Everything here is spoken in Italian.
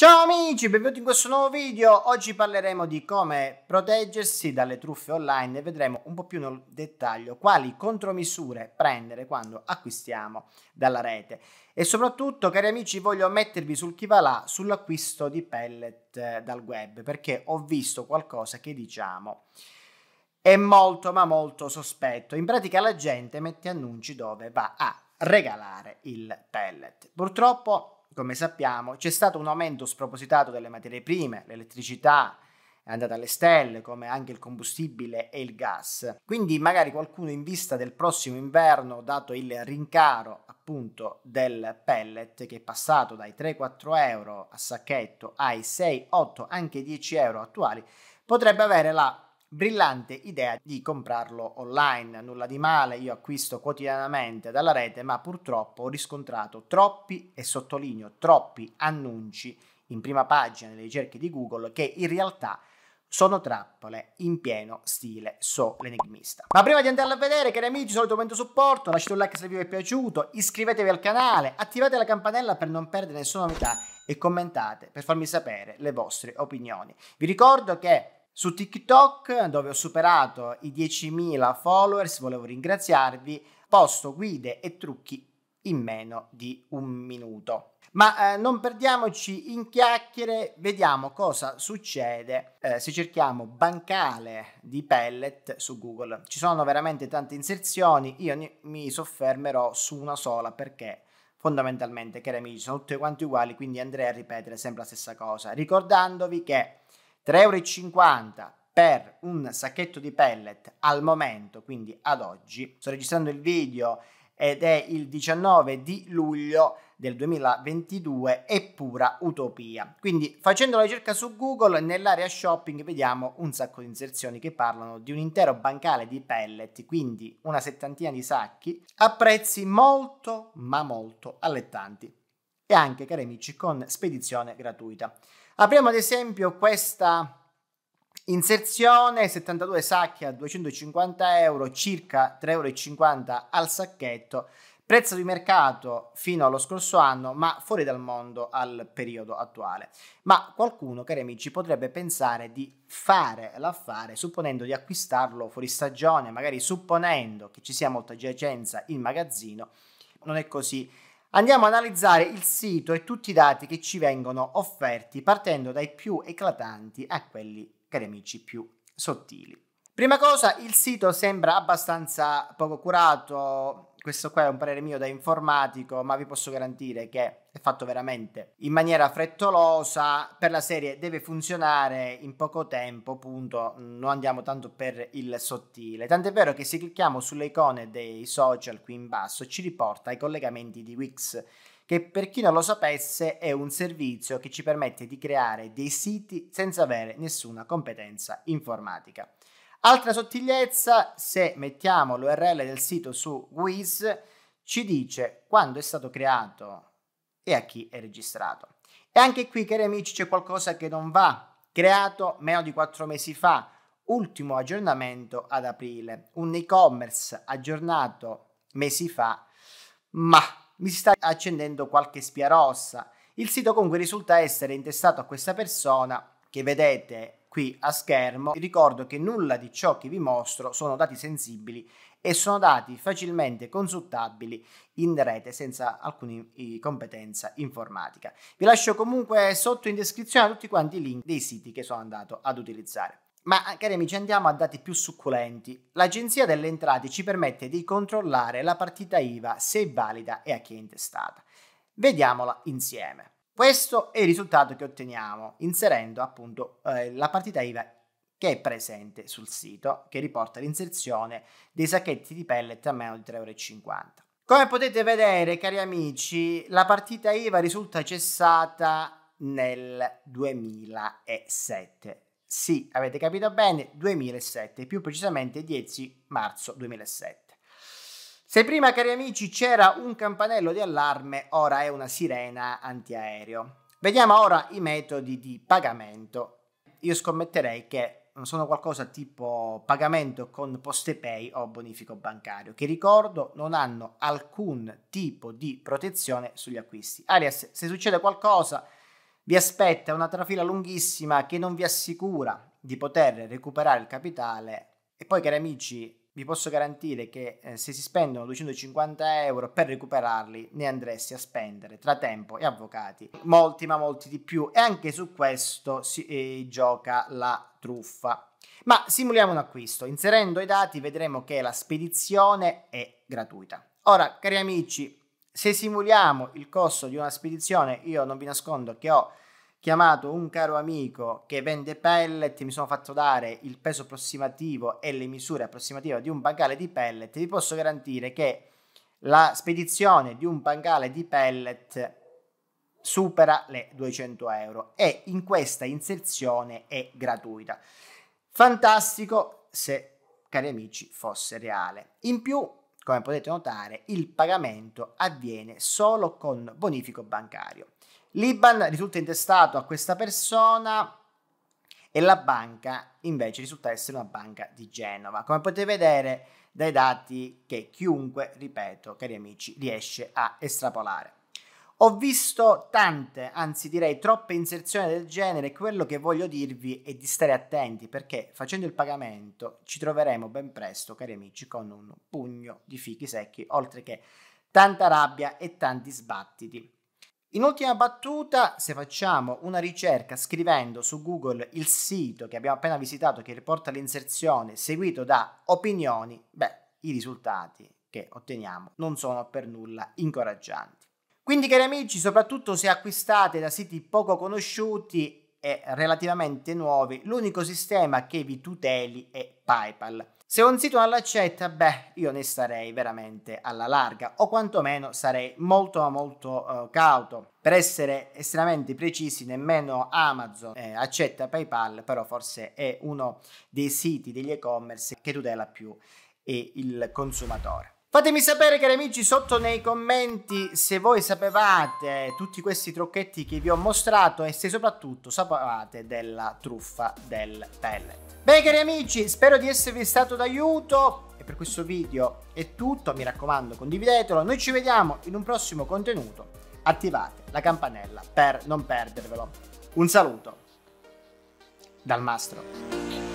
Ciao amici, benvenuti in questo nuovo video. Oggi parleremo di come proteggersi dalle truffe online e vedremo un po' più nel dettaglio quali contromisure prendere quando acquistiamo dalla rete. E soprattutto, cari amici, voglio mettervi sul chi va là sull'acquisto di pellet eh, dal web perché ho visto qualcosa che diciamo è molto ma molto sospetto. In pratica la gente mette annunci dove va a regalare il pellet. Purtroppo come sappiamo, c'è stato un aumento spropositato delle materie prime, l'elettricità è andata alle stelle, come anche il combustibile e il gas. Quindi magari qualcuno in vista del prossimo inverno, dato il rincaro appunto del pellet che è passato dai 3-4 euro a sacchetto ai 6-8 anche 10 euro attuali, potrebbe avere la brillante idea di comprarlo online, nulla di male, io acquisto quotidianamente dalla rete, ma purtroppo ho riscontrato troppi, e sottolineo troppi, annunci in prima pagina nelle ricerche di Google che in realtà sono trappole in pieno stile So l'enigmista. Ma prima di andarla a vedere, cari amici, solito momento supporto, lasciate un like se vi è piaciuto, iscrivetevi al canale, attivate la campanella per non perdere nessuna novità e commentate per farmi sapere le vostre opinioni. Vi ricordo che su TikTok, dove ho superato i 10.000 followers, volevo ringraziarvi, posto guide e trucchi in meno di un minuto. Ma eh, non perdiamoci in chiacchiere, vediamo cosa succede eh, se cerchiamo bancale di pellet su Google. Ci sono veramente tante inserzioni, io mi soffermerò su una sola perché fondamentalmente, cari amici, sono tutte quante uguali, quindi andrei a ripetere sempre la stessa cosa, ricordandovi che 3,50 euro per un sacchetto di pellet al momento, quindi ad oggi. Sto registrando il video ed è il 19 di luglio del 2022 è pura utopia. Quindi facendo la ricerca su Google nell'area shopping vediamo un sacco di inserzioni che parlano di un intero bancale di pellet, quindi una settantina di sacchi, a prezzi molto ma molto allettanti e anche, cari amici, con spedizione gratuita. Apriamo ad esempio questa inserzione, 72 sacchi a 250 euro, circa 3,50 euro al sacchetto, prezzo di mercato fino allo scorso anno, ma fuori dal mondo al periodo attuale. Ma qualcuno, cari amici, potrebbe pensare di fare l'affare supponendo di acquistarlo fuori stagione, magari supponendo che ci sia molta giacenza in magazzino. Non è così. Andiamo ad analizzare il sito e tutti i dati che ci vengono offerti partendo dai più eclatanti a quelli, cari amici, più sottili. Prima cosa, il sito sembra abbastanza poco curato, questo qua è un parere mio da informatico, ma vi posso garantire che è fatto veramente in maniera frettolosa per la serie deve funzionare in poco tempo, punto, non andiamo tanto per il sottile. Tant'è vero che se clicchiamo sulle icone dei social qui in basso ci riporta ai collegamenti di Wix che per chi non lo sapesse è un servizio che ci permette di creare dei siti senza avere nessuna competenza informatica. Altra sottigliezza, se mettiamo l'URL del sito su Wiz, ci dice quando è stato creato e a chi è registrato. E anche qui, cari amici, c'è qualcosa che non va. Creato meno di 4 mesi fa, ultimo aggiornamento ad aprile. Un e-commerce aggiornato mesi fa, ma mi si sta accendendo qualche spia rossa. Il sito comunque risulta essere intestato a questa persona che vedete qui a schermo. Vi Ricordo che nulla di ciò che vi mostro sono dati sensibili e sono dati facilmente consultabili in rete senza alcuna competenza informatica. Vi lascio comunque sotto in descrizione tutti quanti i link dei siti che sono andato ad utilizzare. Ma cari amici, andiamo a dati più succulenti. L'Agenzia delle Entrate ci permette di controllare la partita IVA se è valida e a chi è intestata. Vediamola insieme. Questo è il risultato che otteniamo inserendo appunto eh, la partita IVA che è presente sul sito, che riporta l'inserzione dei sacchetti di pellet a meno di 3,50 euro. Come potete vedere, cari amici, la partita IVA risulta cessata nel 2007. Sì, avete capito bene, 2007, più precisamente 10 marzo 2007. Se prima, cari amici, c'era un campanello di allarme, ora è una sirena antiaereo. Vediamo ora i metodi di pagamento. Io scommetterei che sono qualcosa tipo pagamento con PostePay o bonifico bancario, che ricordo non hanno alcun tipo di protezione sugli acquisti. Alias, se succede qualcosa, vi aspetta una trafila lunghissima che non vi assicura di poter recuperare il capitale. E poi, cari amici, vi posso garantire che eh, se si spendono 250 euro per recuperarli, ne andresti a spendere tra tempo e avvocati molti, ma molti di più. E anche su questo si eh, gioca la truffa. Ma simuliamo un acquisto. Inserendo i dati vedremo che la spedizione è gratuita. Ora, cari amici, se simuliamo il costo di una spedizione, io non vi nascondo che ho chiamato un caro amico che vende pellet, mi sono fatto dare il peso approssimativo e le misure approssimative di un bancale di pellet, vi posso garantire che la spedizione di un bancale di pellet supera le 200 euro e in questa inserzione è gratuita. Fantastico se, cari amici, fosse reale. In più, come potete notare, il pagamento avviene solo con bonifico bancario. Liban risulta intestato a questa persona e la banca invece risulta essere una banca di Genova. Come potete vedere dai dati che chiunque, ripeto, cari amici, riesce a estrapolare. Ho visto tante, anzi direi troppe inserzioni del genere, quello che voglio dirvi è di stare attenti perché facendo il pagamento ci troveremo ben presto, cari amici, con un pugno di fichi secchi, oltre che tanta rabbia e tanti sbattiti. In ultima battuta, se facciamo una ricerca scrivendo su Google il sito che abbiamo appena visitato che riporta l'inserzione seguito da opinioni, beh, i risultati che otteniamo non sono per nulla incoraggianti. Quindi cari amici, soprattutto se acquistate da siti poco conosciuti e relativamente nuovi, l'unico sistema che vi tuteli è PayPal. Se un sito non l'accetta, beh, io ne starei veramente alla larga, o quantomeno sarei molto molto uh, cauto. Per essere estremamente precisi, nemmeno Amazon eh, accetta PayPal, però forse è uno dei siti degli e-commerce che tutela più eh, il consumatore. Fatemi sapere cari amici sotto nei commenti se voi sapevate tutti questi trucchetti che vi ho mostrato e se soprattutto sapevate della truffa del pellet. Beh, cari amici, spero di esservi stato d'aiuto e per questo video è tutto, mi raccomando condividetelo, noi ci vediamo in un prossimo contenuto, attivate la campanella per non perdervelo. Un saluto dal mastro.